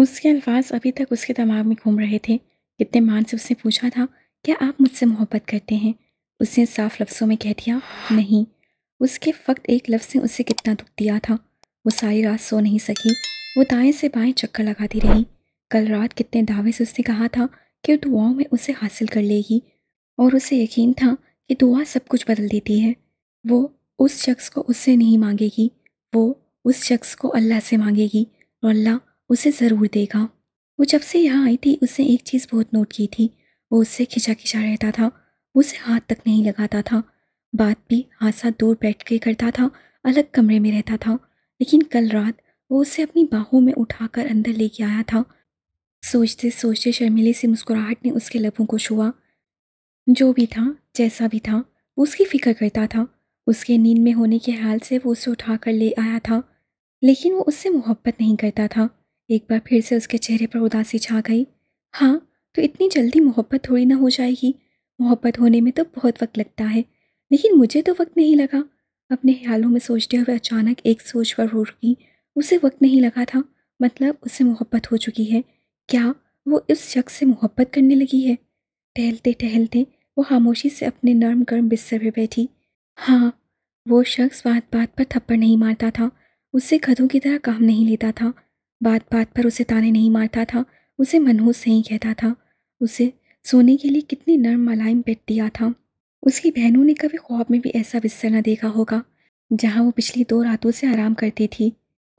उसके अल्फाज अभी तक उसके दिमाग में घूम रहे थे कितने मान से उसने पूछा था क्या आप मुझसे मोहब्बत करते हैं उसने साफ लफ्ज़ों में कह दिया नहीं उसके फ़क्त एक लफ्ज़ ने उसे कितना दुख दिया था वो सारी रात सो नहीं सकी वो दाएं से बाएं चक्कर लगाती रही कल रात कितने दावे से उसने कहा था कि दुआओं में उसे हासिल कर लेगी और उसे यकीन था कि दुआ सब कुछ बदल देती है वो उस शख्स को उससे नहीं मांगेगी वो उस शख्स को अल्लाह से मांगेगी और अल्लाह उसे ज़रूर देगा वो जब से यहाँ आई थी उसने एक चीज़ बहुत नोट की थी वो उससे खिंचा खिंचा रहता था उसे हाथ तक नहीं लगाता था बात भी हाथ साथ दूर बैठ के करता था अलग कमरे में रहता था लेकिन कल रात वो उसे अपनी बाहों में उठाकर अंदर लेके आया था सोचते सोचते शर्मिले से मुस्कुराहट ने उसके लबों को छुआ जो भी था जैसा भी था वो उसकी फ़िक्र करता था उसके नींद में होने के हाल से वो उसे उठा कर ले आया था लेकिन वो उससे मोहब्बत नहीं करता था एक बार फिर से उसके चेहरे पर उदासी छा गई हाँ तो इतनी जल्दी मोहब्बत थोड़ी ना हो जाएगी मोहब्बत होने में तो बहुत वक्त लगता है लेकिन मुझे तो वक्त नहीं लगा अपने ख्यालों में सोचते हुए अचानक एक सोच पर हो रुकी उसे वक्त नहीं लगा था मतलब उसे मोहब्बत हो चुकी है क्या वो इस शख्स से मोहब्बत करने लगी है टहलते टहलते वो खामोशी से अपने नर्म गर्म बिस्तर पर बैठी हाँ वो शख्स बात बात पर थप्पड़ नहीं मारता था उससे खदों की तरह काम नहीं लेता था बात बात पर उसे ताने नहीं मारता था उसे मनहूस से ही कहता था उसे सोने के लिए कितनी नर्म मलाइम बेड दिया था उसकी बहनों ने कभी ख्वाब में भी ऐसा बिस्तर न देखा होगा जहाँ वो पिछली दो रातों से आराम करती थी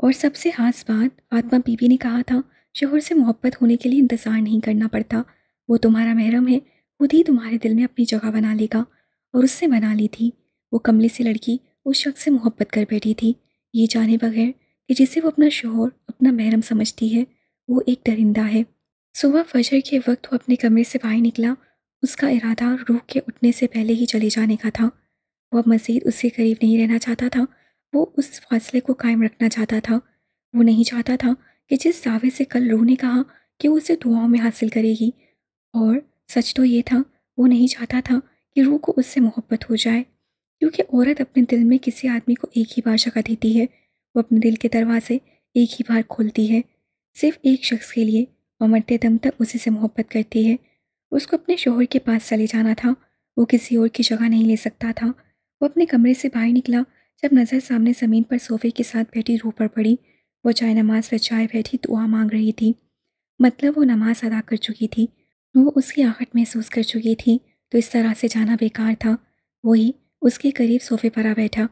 और सबसे खास बात फातमा बीबी ने कहा था शोहर से मोहब्बत होने के लिए इंतज़ार नहीं करना पड़ता वो तुम्हारा महरम है खुद ही तुम्हारे दिल में अपनी जगह बना लेगा और उससे बना ली थी वो कमले से लड़की उस शख्स से मोहब्बत कर बैठी थी ये जाने बगैर कि जिसे वो अपना शोहर अपना महरम समझती है वो एक दरिंदा है सुबह फजर के वक्त वो अपने कमरे से बाहर निकला उसका इरादा रूह के उठने से पहले ही चले जाने का था वह मज़ीद उसके करीब नहीं रहना चाहता था वो उस फासले को कायम रखना चाहता था वो नहीं चाहता था कि जिस दावे से कल रूह ने कहा कि वो उसे दुआओं में हासिल करेगी और सच तो ये था वो नहीं चाहता था कि रूह को उससे मोहब्बत हो जाए क्योंकि औरत अपने दिल में किसी आदमी को एक ही बार जगह देती है वो अपने दिल के दरवाजे एक ही बार खोलती है सिर्फ एक शख्स के लिए और मरते दम तक उसी से मोहब्बत करती है उसको अपने शोहर के पास चले जाना था वो किसी और की जगह नहीं ले सकता था वो अपने कमरे से बाहर निकला जब नज़र सामने ज़मीन पर सोफे के साथ बैठी रूह पर पड़ी वो चाय नमाज व चाय बैठी दुआ मांग रही थी मतलब वो नमाज अदा कर चुकी थी वो उसकी आहट महसूस कर चुकी थी तो इस तरह से जाना बेकार था वही उसके करीब सोफे पर आ बैठा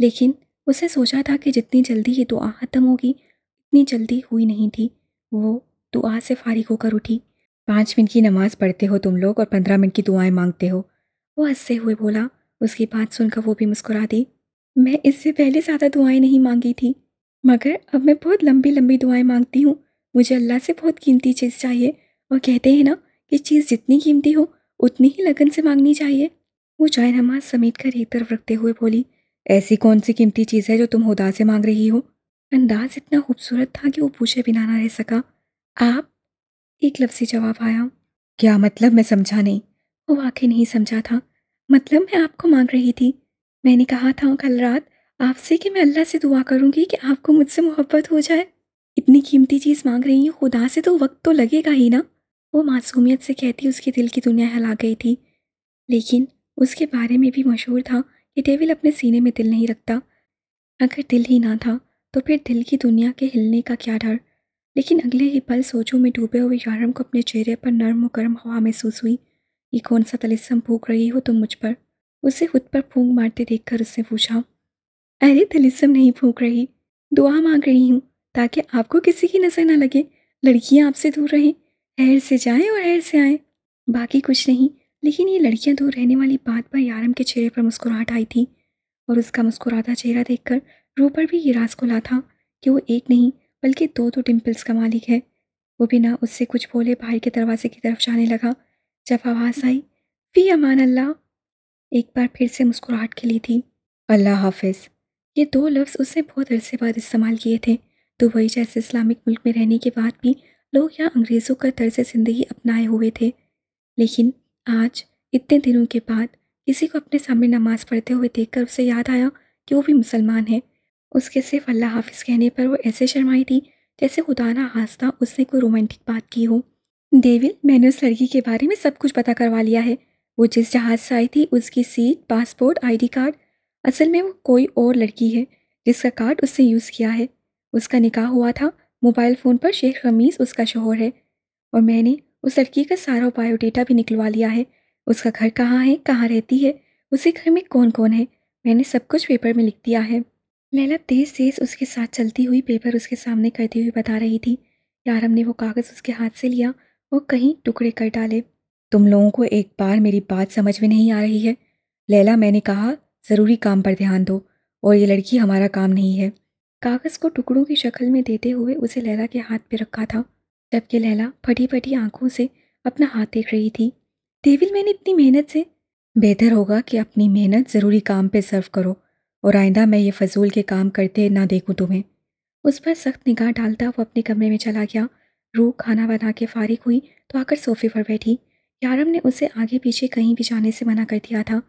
लेकिन उसने सोचा था कि जितनी जल्दी ये दुआ ख़त्म होगी इतनी जल्दी हुई नहीं थी वो दुआ से फारिग होकर उठी पाँच मिनट की नमाज़ पढ़ते हो तुम लोग और पंद्रह मिनट की दुआएं मांगते हो वो हंसते हुए बोला उसकी बात सुनकर वो भी मुस्कुरा दी मैं इससे पहले ज़्यादा दुआएं नहीं मांगी थी मगर अब मैं बहुत लंबी लंबी दुआएं मांगती हूँ मुझे अल्लाह से बहुत कीमती चीज़ चाहिए और कहते हैं ना कि चीज़ जितनी कीमती हो उतनी ही लगन से मांगनी चाहिए वो चाय नमाज समेट कर एक तरफ रखते हुए बोली ऐसी कौन सी कीमती चीज़ है जो तुम हुदा से मांग रही हो अंदाज इतना खूबसूरत था कि वो पूछे बिना ना रह सका आप एक लफ्जी जवाब आया क्या मतलब मैं समझा नहीं वो वाकई नहीं समझा था मतलब मैं आपको मांग रही थी मैंने कहा था कल रात आपसे कि मैं अल्लाह से दुआ करूंगी कि आपको मुझसे मोहब्बत हो जाए इतनी कीमती चीज़ मांग रही हूँ खुदा से तो वक्त तो लगेगा ही ना वो मासूमियत से कहती उसके दिल की दुनिया हिला गई थी लेकिन उसके बारे में भी मशहूर था ये डेविल अपने सीने में दिल नहीं रखता अगर दिल ही ना था तो फिर दिल की दुनिया के हिलने का क्या डर लेकिन अगले ही पल सोचों में डूबे हुए यारम को अपने चेहरे पर नर्म और गर्म हवा महसूस हुई ये कौन सा तलिस्म फूक रही हो तुम मुझ पर उसे खुद पर फूंक मारते देखकर उसने पूछा अरे तलिस्म नहीं फूक रही दुआ मांग रही हूँ ताकि आपको किसी की नज़र ना लगे लड़कियाँ आपसे दूर रहें हैर से जाएं और हैर से आएं बाकी कुछ नहीं लेकिन ये लड़कियां दूर रहने वाली बात पर यारम के चेहरे पर मुस्कुराहट आई थी और उसका मुस्कुराता चेहरा देखकर रू पर भी ये रास खुला था कि वो एक नहीं बल्कि दो दो तो टिम्पल्स का मालिक है वो बिना उससे कुछ बोले बाहर के दरवाजे की तरफ जाने लगा जब आवाज़ आई फी अमान अल्लाह एक बार फिर से मुस्कुराहट के लिए थी अल्लाह हाफिज ये दो लफ्ज़ उसने बहुत अरसे बाद इस्तेमाल किए थे दुबई जैसे इस्लामिक मुल्क में रहने के बाद भी लोग यहाँ अंग्रेज़ों का तर्ज ज़िंदगी अपनाए हुए थे लेकिन आज इतने दिनों के बाद किसी को अपने सामने नमाज़ पढ़ते हुए देखकर उसे याद आया कि वो भी मुसलमान है उसके सिर्फ अल्लाह हाफिज़ कहने पर वो ऐसे शर्माई थी जैसे ना हास्ता उसने कोई रोमांटिक बात की हो डेविल मैंने उस लड़की के बारे में सब कुछ पता करवा लिया है वो जिस जहाज़ से आई थी उसकी सीट पासपोर्ट आईडी कार्ड असल में वो कोई और लड़की है जिसका कार्ड उसने यूज़ किया है उसका निकाह हुआ था मोबाइल फ़ोन पर शेख रमीज़ उसका शोहर है और मैंने उस लड़की का सारा बायोडेटा भी निकलवा लिया है उसका घर कहाँ है कहाँ रहती है उसी घर में कौन कौन है मैंने सब कुछ पेपर में लिख दिया है लैला तेज तेज उसके साथ चलती हुई पेपर उसके सामने करती हुई बता रही थी यारम ने वो कागज़ उसके हाथ से लिया और कहीं टुकड़े कर डाले तुम लोगों को एक बार मेरी बात समझ में नहीं आ रही है लैला मैंने कहा ज़रूरी काम पर ध्यान दो और ये लड़की हमारा काम नहीं है कागज़ को टुकड़ों की शक्ल में देते हुए उसे लैला के हाथ पे रखा था जबकि लैला फटी फटी आंखों से अपना हाथ देख रही थी देविल मैंने इतनी मेहनत से बेहतर होगा कि अपनी मेहनत ज़रूरी काम पे सर्व करो और आइंदा मैं ये फजूल के काम करते ना देखूँ तुम्हें उस पर सख्त निगाह डालता वो अपने कमरे में चला गया रू खाना बना के फारिग हुई तो आकर सोफे पर बैठी यारम ने उसे आगे पीछे कहीं भी जाने से मना कर दिया था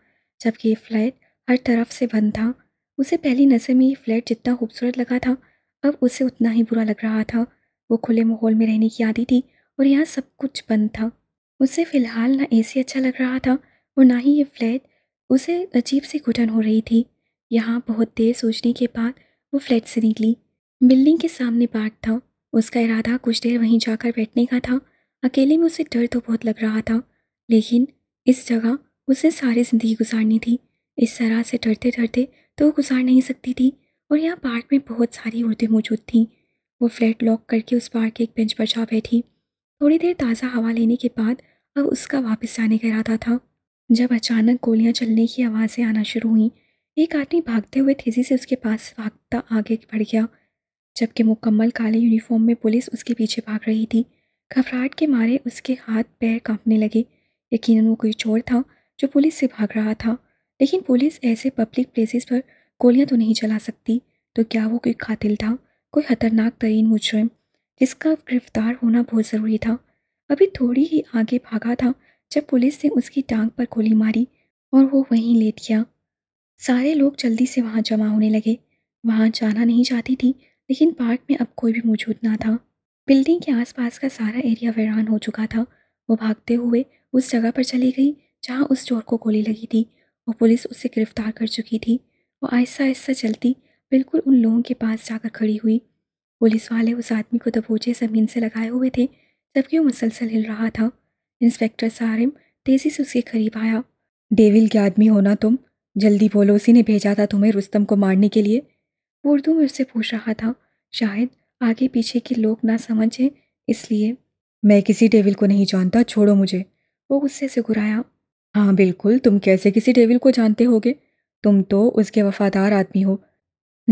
जबकि ये फ्लैट हर तरफ से बंद था उसे पहली नज़र में ये फ्लैट जितना खूबसूरत लगा था अब उसे उतना ही बुरा लग रहा था वो खुले माहौल में रहने की आदि थी और यहाँ सब कुछ बंद था उसे फ़िलहाल ना सी अच्छा लग रहा था और ना ही ये फ्लैट उसे अजीब सी घुटन हो रही थी यहाँ बहुत देर सोचने के बाद वो फ्लैट से निकली बिल्डिंग के सामने पार्क था उसका इरादा कुछ देर वहीं जाकर बैठने का था अकेले में उसे डर तो बहुत लग रहा था लेकिन इस जगह उसे सारी ज़िंदगी गुजारनी थी इस तरह से डरते डरते तो वो गुजार नहीं सकती थी और यहाँ पार्क में बहुत सारी औरतें मौजूद थीं वो फ्लैट लॉक करके उस पार्क के एक बेंच पर जा बैठी थोड़ी देर ताज़ा हवा लेने के बाद अब उसका वापस जाने का इरादा था जब अचानक गोलियां चलने की आवाज़ें आना शुरू हुई एक आदमी भागते हुए तेज़ी से उसके पास भागता आगे बढ़ गया जबकि मुकम्मल काले यूनिफॉर्म में पुलिस उसके पीछे भाग रही थी घबराहट के मारे उसके हाथ पैर कांपने लगे यकीनन वो कोई चोर था जो पुलिस से भाग रहा था लेकिन पुलिस ऐसे पब्लिक प्लेसेस पर गोलियां तो नहीं चला सकती तो क्या वो कोई कातिल था कोई ख़तरनाक तरीन मुजरिम जिसका गिरफ्तार होना बहुत ज़रूरी था अभी थोड़ी ही आगे भागा था जब पुलिस ने उसकी टांग पर गोली मारी और वो वहीं लेट गया सारे लोग जल्दी से वहाँ जमा होने लगे वहाँ जाना नहीं चाहती थी लेकिन पार्क में अब कोई भी मौजूद ना था बिल्डिंग के आसपास का सारा एरिया वैरान हो चुका था वो भागते हुए उस जगह पर चली गई जहाँ उस चोर को गोली लगी थी और पुलिस उसे गिरफ्तार कर चुकी थी वो आहिस्ता आहिस्ता चलती बिल्कुल उन लोगों के पास जाकर खड़ी हुई पुलिस वाले उस आदमी को दबोचे ज़मीन से लगाए हुए थे जबकि वो मुसलसल हिल रहा था इंस्पेक्टर सारिम तेज़ी से उसके करीब आया डेविल के आदमी हो ना तुम जल्दी बोलो उसी ने भेजा था तुम्हें रुस्तम को मारने के लिए वो उर्दू में उससे पूछ रहा था शायद आगे पीछे के लोग ना समझें इसलिए मैं किसी डेविल को नहीं जानता छोड़ो मुझे वो गुस्से से घुराया हाँ बिल्कुल तुम कैसे किसी डेविल को जानते होगे तुम तो उसके वफादार आदमी हो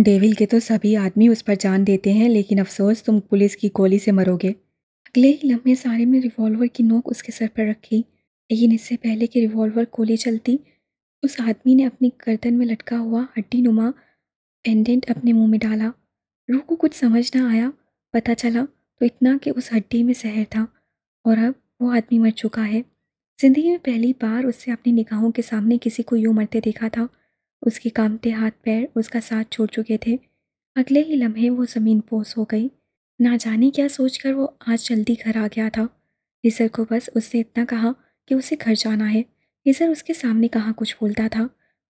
डेविल के तो सभी आदमी उस पर जान देते हैं लेकिन अफसोस तुम पुलिस की गोली से मरोगे अगले ही लम्हे सारिम ने रिवॉल्वर की नोक उसके सर पर रखी लेकिन इससे पहले कि रिवॉल्वर गोली चलती उस आदमी ने अपनी गर्दन में लटका हुआ हड्डी नुमा पेंडेंट अपने मुंह में डाला रूह को कुछ समझ ना आया पता चला तो इतना कि उस हड्डी में जहर था और अब वो आदमी मर चुका है ज़िंदगी में पहली बार उससे अपनी निगाहों के सामने किसी को यूँ मरते देखा था उसके कामते हाथ पैर उसका साथ छोड़ चुके थे अगले ही लम्हे वो ज़मीन पोस हो गई ना जाने क्या सोचकर वो आज जल्दी घर आ गया था इसर को बस उससे इतना कहा कि उसे घर जाना है इसर उसके सामने कहाँ कुछ बोलता था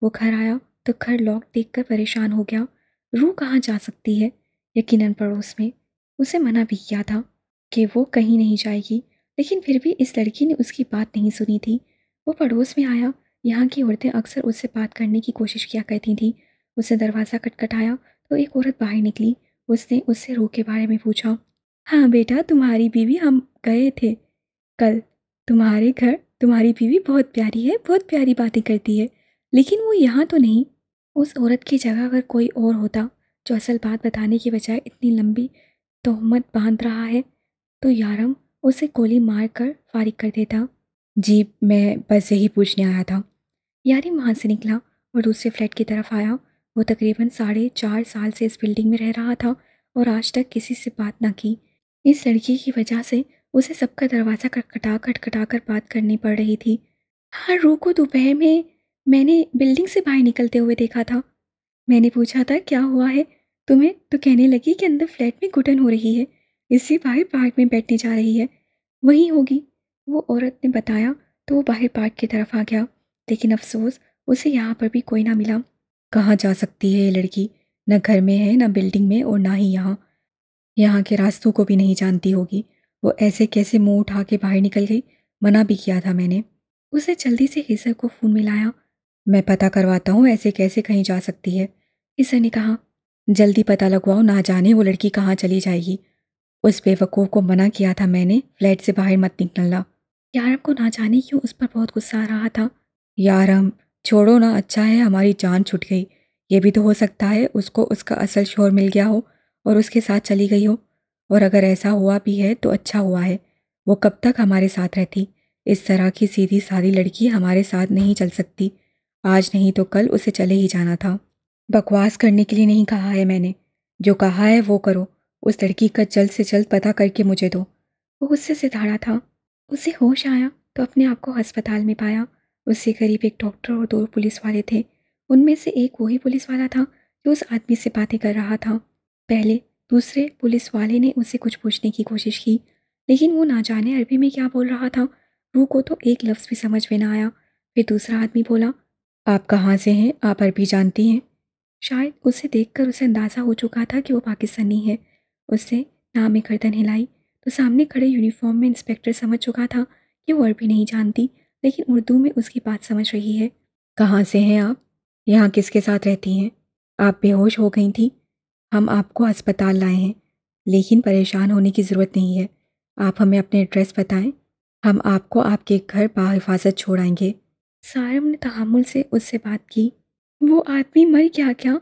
वो घर आया तो घर लॉक देख कर परेशान हो गया रू कहाँ जा सकती है यकीनन पड़ोस में उसे मना भी किया था कि वो कहीं नहीं जाएगी लेकिन फिर भी इस लड़की ने उसकी बात नहीं सुनी थी वो पड़ोस में आया यहाँ की औरतें अक्सर उससे बात करने की कोशिश किया करती थीं उसने दरवाज़ा कटकटाया तो एक औरत बाहर निकली उसने उससे रो के बारे में पूछा हाँ बेटा तुम्हारी बीवी हम गए थे कल तुम्हारे घर तुम्हारी बीवी बहुत प्यारी है बहुत प्यारी बातें करती है लेकिन वो यहाँ तो नहीं उस औरत की जगह अगर कोई और होता जो असल बात बताने के बजाय इतनी लंबी तोहमत बांध रहा है तो यारम उसे गोली मार कर फारिग कर देता जी मैं बस यही पूछने आया था यारी वहाँ से निकला और दूसरे फ्लैट की तरफ आया वो तकरीबन साढ़े चार साल से इस बिल्डिंग में रह रहा था और आज तक किसी से बात ना की इस लड़की की वजह से उसे सबका दरवाज़ा खटखटा खटखटा कर बात करनी पड़ रही थी हर हाँ, रू को दोपहर में मैंने बिल्डिंग से बाहर निकलते हुए देखा था मैंने पूछा था क्या हुआ है तुम्हें तो कहने लगी कि अंदर फ्लैट में घुटन हो रही है इसी बाहर पार्क में बैठने जा रही है वहीं होगी वो औरत ने बताया तो वो बाहर पार्क की तरफ आ गया लेकिन अफसोस उसे यहाँ पर भी कोई ना मिला कहाँ जा सकती है ये लड़की न घर में है न बिल्डिंग में और ना ही यहाँ यहाँ के रास्तों को भी नहीं जानती होगी वो ऐसे कैसे मुंह उठा के बाहर निकल गई मना भी किया था मैंने उसे जल्दी से हिसर को फ़ोन मिलाया मैं पता करवाता हूँ ऐसे कैसे कहीं जा सकती है हिसर ने कहा जल्दी पता लगवाओ ना जाने वो लड़की कहाँ चली जाएगी उस बेवकूफ़ को मना किया था मैंने फ्लैट से बाहर मत निकलना यार को ना जाने क्यों उस पर बहुत गुस्सा आ रहा था यार हम छोड़ो ना अच्छा है हमारी जान छूट गई ये भी तो हो सकता है उसको उसका असल शोर मिल गया हो और उसके साथ चली गई हो और अगर ऐसा हुआ भी है तो अच्छा हुआ है वो कब तक हमारे साथ रहती इस तरह की सीधी सादी लड़की हमारे साथ नहीं चल सकती आज नहीं तो कल उसे चले ही जाना था बकवास करने के लिए नहीं कहा है मैंने जो कहा है वो करो उस लड़की का जल्द से जल्द पता करके मुझे दो वो उससे धाड़ा था उसे होश आया तो अपने आप को अस्पताल में पाया उससे करीब एक डॉक्टर और दो पुलिस वाले थे उनमें से एक वही पुलिस वाला था जो उस आदमी से बातें कर रहा था पहले दूसरे पुलिस वाले ने उसे कुछ पूछने की कोशिश की लेकिन वो ना जाने अरबी में क्या बोल रहा था रू को तो एक लफ्ज़ भी समझ में ना आया फिर दूसरा आदमी बोला आप कहाँ से हैं आप अरबी जानती हैं शायद उसे देखकर उसे अंदाज़ा हो चुका था कि वो पाकिस्तानी है उससे नाम में गर्दन हिलाई तो सामने खड़े यूनिफॉर्म में इंस्पेक्टर समझ चुका था कि वो अरबी नहीं जानती लेकिन उर्दू में उसकी बात समझ रही है कहाँ से हैं आप यहाँ किसके साथ रहती हैं आप बेहोश हो गई थी हम आपको अस्पताल लाए हैं लेकिन परेशान होने की ज़रूरत नहीं है आप हमें अपने एड्रेस बताएं हम आपको आपके घर बाहिफाजत छोड़ाएंगे सारम ने तहमुल से उससे बात की वो आदमी मर गया क्या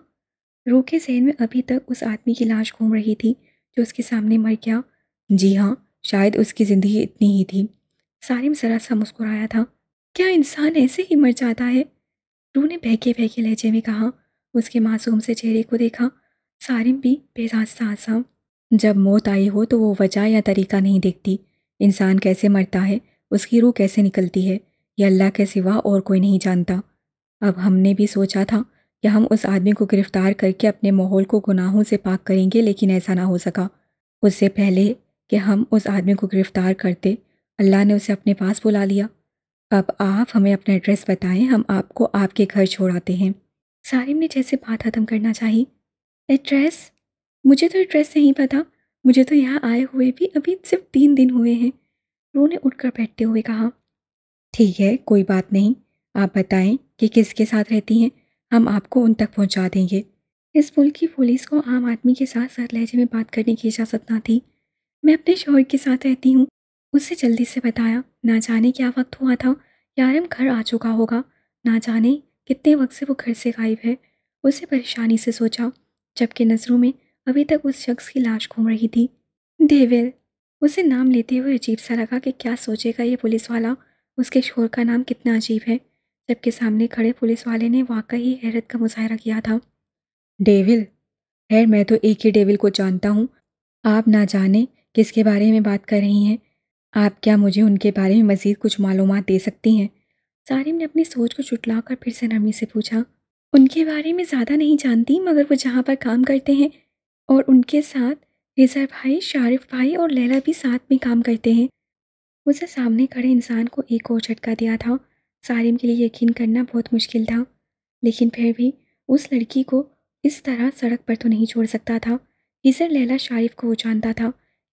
रूखे जहन में अभी तक उस आदमी की लाश घूम रही थी जो उसके सामने मर गया जी हाँ शायद उसकी ज़िंदगी इतनी ही थी सारिम ज़रा सा मुस्कुराया था क्या इंसान ऐसे ही मर जाता है रू ने बहके बहके लहजे में कहा उसके मासूम से चेहरे को देखा सारिम भी बेरास्ता आसा जब मौत आई हो तो वो वजह या तरीका नहीं देखती इंसान कैसे मरता है उसकी रूह कैसे निकलती है यह अल्लाह के सिवा और कोई नहीं जानता अब हमने भी सोचा था कि हम उस आदमी को गिरफ़्तार करके अपने माहौल को गुनाहों से पाक करेंगे लेकिन ऐसा ना हो सका उससे पहले कि हम उस आदमी को गिरफ़्तार करते अल्लाह ने उसे अपने पास बुला लिया अब आप हमें अपना एड्रेस बताएं हम आपको आपके घर छोड़ाते हैं सारिम ने जैसे बात ख़त्म करना चाहिए एड्रेस मुझे तो एड्रेस नहीं पता मुझे तो यहाँ आए हुए भी अभी सिर्फ तीन दिन हुए हैं रू ने उठ बैठते हुए कहा ठीक है कोई बात नहीं आप बताएं कि किसके साथ रहती हैं हम आपको उन तक पहुंचा देंगे इस मुल्क की पुलिस को आम आदमी के साथ सर लहजे में बात करने की इजाज़त ना थी मैं अपने शोहर के साथ रहती हूँ उसे जल्दी से बताया ना जाने क्या वक्त हुआ था यारम घर आ चुका होगा ना जाने कितने वक्त से वो घर से गायब है उसे परेशानी से सोचा जबकि नज़रों में अभी तक उस शख्स की लाश घूम रही थी डेविल उसे नाम लेते हुए अजीब सा लगा कि क्या सोचेगा ये पुलिस वाला उसके शोर का नाम कितना अजीब है जबकि सामने खड़े पुलिस वाले ने वाकई हैरत का मुजाहरा किया था डेविल खैर मैं तो एक ही डेविल को जानता हूँ आप ना जाने किसके बारे में बात कर रही हैं आप क्या मुझे उनके बारे में मज़ीद कुछ मालूम दे सकती हैं सारिम ने अपनी सोच को चुटला कर फिर से नरमी से पूछा उनके बारे में ज़्यादा नहीं जानती मगर वो जहाँ पर काम करते हैं और उनके साथ रिजर भाई शारिफ भाई और लैला भी साथ में काम करते हैं उसे सामने खड़े इंसान को एक और झटका दिया था सारिम के लिए यकीन करना बहुत मुश्किल था लेकिन फिर भी उस लड़की को इस तरह सड़क पर तो नहीं छोड़ सकता था इज़र लैला शारिफ को वो जानता था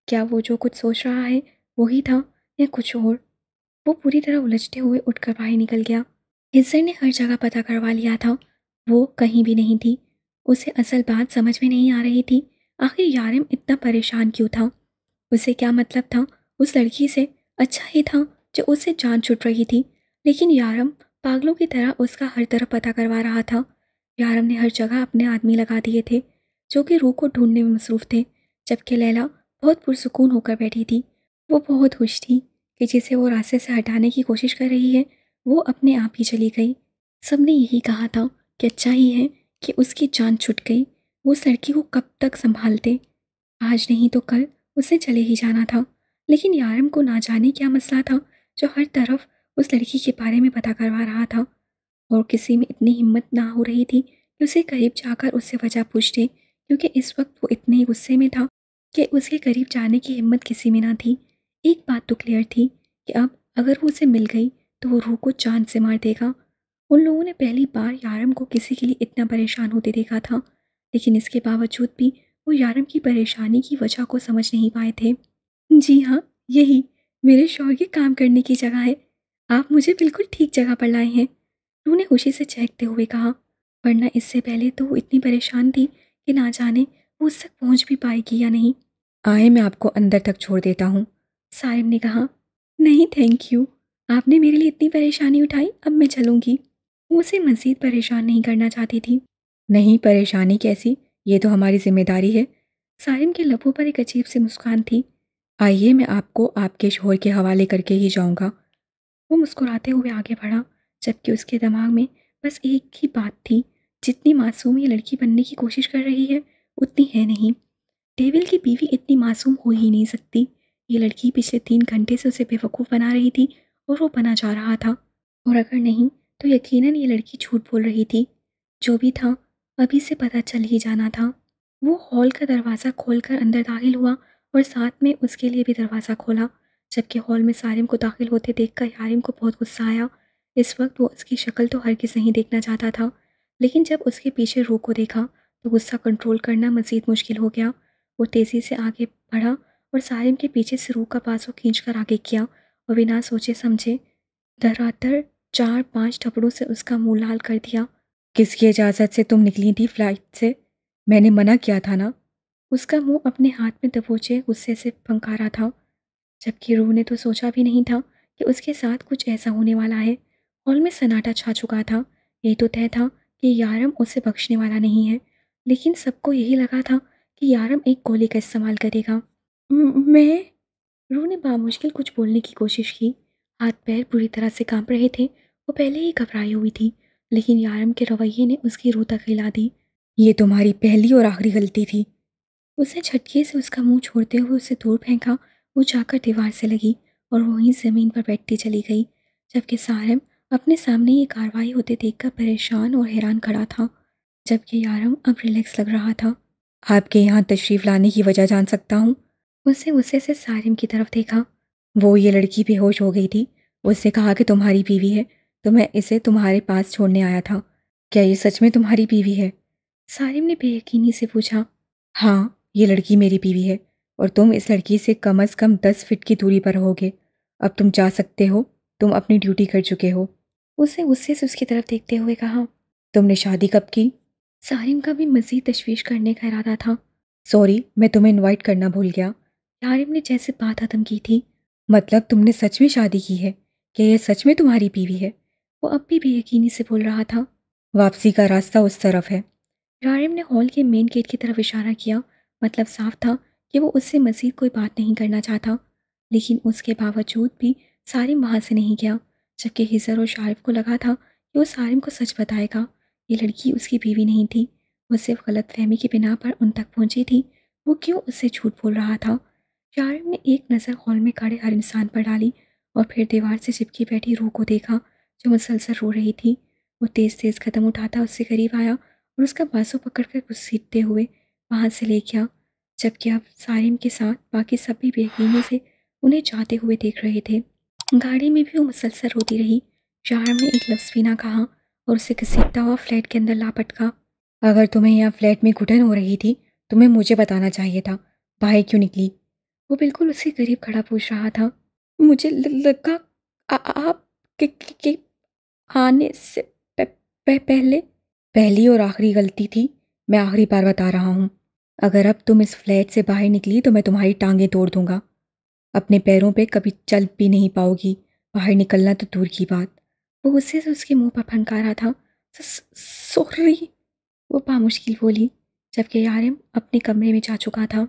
क्या वो जो कुछ सोच रहा है वही था या कुछ और वो पूरी तरह उलझते हुए उठकर बाहर निकल गया हिस्सर ने हर जगह पता करवा लिया था वो कहीं भी नहीं थी उसे असल बात समझ में नहीं आ रही थी आखिर यारिम इतना परेशान क्यों था उसे क्या मतलब था उस लड़की से अच्छा ही था जो उससे जान छुट रही थी लेकिन यारम पागलों की तरह उसका हर तरफ पता करवा रहा था यारम ने हर जगह अपने आदमी लगा दिए थे जो कि रूह को ढूंढने में मसरूफ़ थे जबकि लैला बहुत पुरसकून होकर बैठी थी वो बहुत खुश थी कि जिसे वो रास्ते से हटाने की कोशिश कर रही है वो अपने आप ही चली गई सब ने यही कहा था कि अच्छा ही है कि उसकी जान छुट गई वो लड़की को कब तक संभालते आज नहीं तो कल उसे चले ही जाना था लेकिन यारम को ना जाने क्या मसला था जो हर तरफ उस लड़की के बारे में पता करवा रहा था और किसी में इतनी हिम्मत ना हो रही थी कि उसे करीब जाकर उससे वजह पूछते क्योंकि इस वक्त वो इतने गुस्से में था कि उसके करीब जाने की हिम्मत किसी में ना थी एक बात तो क्लियर थी कि अब अगर वो उसे मिल गई तो वो रूह को चांद से मार देगा उन लोगों ने पहली बार यारम को किसी के लिए इतना परेशान होते देखा था लेकिन इसके बावजूद भी वो यारम की परेशानी की वजह को समझ नहीं पाए थे जी हाँ यही मेरे शौर के काम करने की जगह है आप मुझे बिल्कुल ठीक जगह पर लाए हैं रू ने खुशी से चहकते हुए कहा वरना इससे पहले तो वो इतनी परेशान थी कि ना जाने वो उस तक पहुँच भी पाएगी या नहीं आए मैं आपको अंदर तक छोड़ देता हूँ साहिब ने कहा नहीं थैंक यू आपने मेरे लिए इतनी परेशानी उठाई अब मैं चलूँगी उसे मज़ीद परेशान नहीं करना चाहती थी नहीं परेशानी कैसी ये तो हमारी जिम्मेदारी है सारिम के लफों पर एक अजीब सी मुस्कान थी आइए मैं आपको आपके शोहर के हवाले करके ही जाऊँगा वो मुस्कुराते हुए आगे बढ़ा जबकि उसके दिमाग में बस एक ही बात थी जितनी मासूम ये लड़की बनने की कोशिश कर रही है उतनी है नहीं टेबल की बीवी इतनी मासूम हो ही नहीं सकती ये लड़की पिछले तीन घंटे से उसे बेवकूफ़ बना रही थी और वो बना जा रहा था और अगर नहीं तो यकीनन ये लड़की झूठ बोल रही थी जो भी था अभी से पता चल ही जाना था वो हॉल का दरवाज़ा खोल अंदर दाखिल हुआ और साथ में उसके लिए भी दरवाज़ा खोला जबकि हॉल में सारिम को दाखिल होते कर यारिम को बहुत गुस्सा आया इस वक्त वो उसकी शक्ल तो हर किस नहीं देखना चाहता था लेकिन जब उसके पीछे रू को देखा तो गुस्सा कंट्रोल करना मज़ीद मुश्किल हो गया वो तेज़ी से आगे बढ़ा और सारिम के पीछे से रूह का बाजू खींच कर आगे किया और बिना सोचे समझे धरातर चार पांच टपड़ों से उसका मुंह लाल कर दिया किसकी इजाज़त से तुम निकली थी फ्लाइट से मैंने मना किया था ना उसका मुंह अपने हाथ में दबोचे गुस्से से फंकारा था जबकि रूह ने तो सोचा भी नहीं था कि उसके साथ कुछ ऐसा होने वाला है हॉल में सन्नाटा छा चुका था ये तो तय था कि यारम उसे बख्शने वाला नहीं है लेकिन सबको यही लगा था कि यारम एक गोली का इस्तेमाल करेगा मैं रू ने बामुश्किल कुछ बोलने की कोशिश की हाथ पैर पूरी तरह से कांप रहे थे वो पहले ही घबराई हुई थी लेकिन यारम के रवैये ने उसकी रूह तक हिला दी ये तुम्हारी पहली और आखिरी गलती थी उसने झटके से उसका मुंह छोड़ते हुए उसे दूर फेंका वो जाकर दीवार से लगी और वहीं ज़मीन पर बैठती चली गई जबकि सारम अपने सामने ये कार्रवाई होते देखकर परेशान और हैरान खड़ा था जबकि यारम अब रिलैक्स लग रहा था आपके यहाँ तशरीफ़ लाने की वजह जान सकता हूँ उसने गुस्से से सारिम की तरफ देखा वो ये लड़की बेहोश हो गई थी उससे कहा कि तुम्हारी बीवी है तो मैं इसे तुम्हारे पास छोड़ने आया था क्या ये सच में तुम्हारी बीवी है सारिम ने बेयकीनी से पूछा हाँ ये लड़की मेरी बीवी है और तुम इस लड़की से कम अज़ कम दस फिट की दूरी पर रहोगे अब तुम जा सकते हो तुम अपनी ड्यूटी कर चुके हो उसने गुस्से से उसकी तरफ देखते हुए कहा तुमने शादी कब की सारिम का भी मज़ीद तशवीश करने का इरादा था सॉरी मैं तुम्हें इनवाइट करना भूल गया तारिम ने जैसे बात ख़त्म की थी मतलब तुमने सच में शादी की है क्या यह सच में तुम्हारी बीवी है वो अब भी बेयकीनी से बोल रहा था वापसी का रास्ता उस तरफ है रारिम ने हॉल के मेन गेट की तरफ इशारा किया मतलब साफ था कि वो उससे मज़ीद कोई बात नहीं करना चाहता लेकिन उसके बावजूद भी सारिम वहाँ से नहीं गया जबकि हिजर और शारिफ को लगा था कि वो सारिम को सच बताएगा ये लड़की उसकी बीवी नहीं थी वो सिर्फ गलत फहमी की बिना पर उन तक पहुँची थी वो क्यों उससे झूठ बोल रहा था शारिन ने एक नज़र हॉल में खड़े हर इंसान पर डाली और फिर दीवार से चिपकी बैठी रूह को देखा जो मुसलसल रो रही थी वो तेज़ तेज़ कदम उठाता उससे करीब आया और उसका बाजू पकड़कर कुछ सीटते हुए वहाँ से ले गया जबकि अब सारिम के साथ बाकी सब भी से उन्हें जाते हुए देख रहे थे गाड़ी में भी वो मुसलसल रोती रही शाहर ने एक लफ्ज़ भी ना कहा और उसे घसीटता हुआ फ्लैट के अंदर लापटका अगर तुम्हें यहाँ फ्लैट में घुटन हो रही थी तुम्हें मुझे बताना चाहिए था बाहर क्यों निकली वो बिल्कुल उसी करीब खड़ा पूछ रहा था मुझे लगा आप के, के, के आने से प, प, पहले पहली और आखिरी गलती थी मैं आखिरी बार बता रहा हूँ अगर अब तुम इस फ्लैट से बाहर निकली तो मैं तुम्हारी टांगें तोड़ दूंगा अपने पैरों पे कभी चल भी नहीं पाओगी बाहर निकलना तो दूर की बात वो गुस्से से उसके मुंह पर फनका रहा था सॉरी वो बामुश्किल बोली जबकि यारिम अपने कमरे में जा चुका था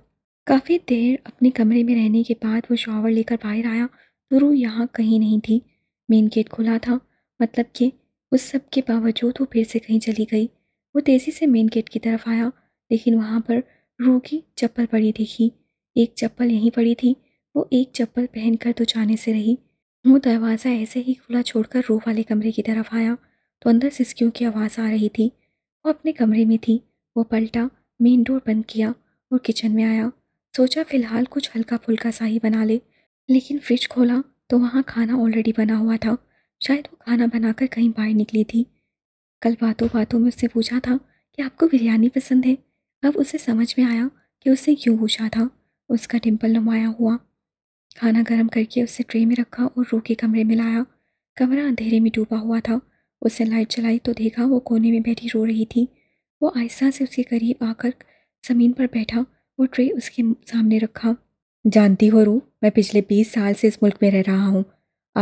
काफ़ी देर अपने कमरे में रहने के बाद वो शॉवर लेकर बाहर आया तो रू यहाँ कहीं नहीं थी मेन गेट खुला था मतलब कि उस सब के बावजूद वो फिर से कहीं चली गई वो तेज़ी से मेन गेट की तरफ आया लेकिन वहाँ पर रू की चप्पल पड़ी दिखी एक चप्पल यहीं पड़ी थी वो एक चप्पल पहन कर तो जाने से रही वो दरवाज़ा ऐसे ही खुला छोड़कर रू वाले कमरे की तरफ आया तो अंदर सिस्कियों की आवाज़ आ रही थी वो अपने कमरे में थी वो पलटा मेन डोर बंद किया और किचन में आया सोचा फ़िलहाल कुछ हल्का फुल्का सा ही बना ले लेकिन फ्रिज खोला तो वहाँ खाना ऑलरेडी बना हुआ था शायद वो खाना बनाकर कहीं बाहर निकली थी कल बातों बातों में उससे पूछा था कि आपको बिरयानी पसंद है अब उसे समझ में आया कि उसने क्यों पूछा था उसका टिम्पल नुमाया हुआ खाना गर्म करके उसे ट्रे में रखा और रो के कमरे में लाया कमरा अंधेरे में डूबा हुआ था उसने लाइट चलाई तो देखा वो कोने में बैठी रो रही थी वो आहिस्ता से उसके करीब आकर ज़मीन पर बैठा वो ट्रे उसके सामने रखा जानती हो रू मैं पिछले बीस साल से इस मुल्क में रह रहा हूँ